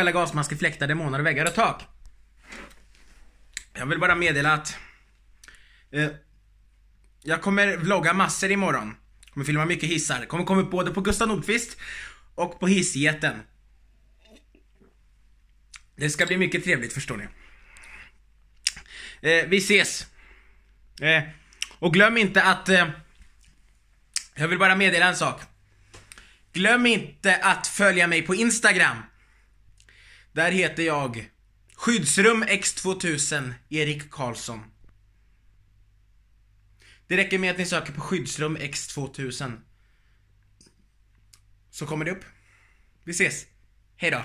eller gasmasker, fläktar, demoner, väggar och tak. Jag vill bara meddela att eh, jag kommer vlogga massor imorgon. Kommer filma mycket hissar. Kommer komma upp både på Gustav Nordqvist och på hissjätten. Det ska bli mycket trevligt förstår ni. Eh, vi ses. Eh, och glöm inte att... Eh, jag vill bara meddela en sak. Glöm inte att följa mig på Instagram. Där heter jag Skyddsrum X2000 Erik Karlsson. Det räcker med att ni söker på Skyddsrum X2000. Så kommer det upp. Vi ses. Hejdå.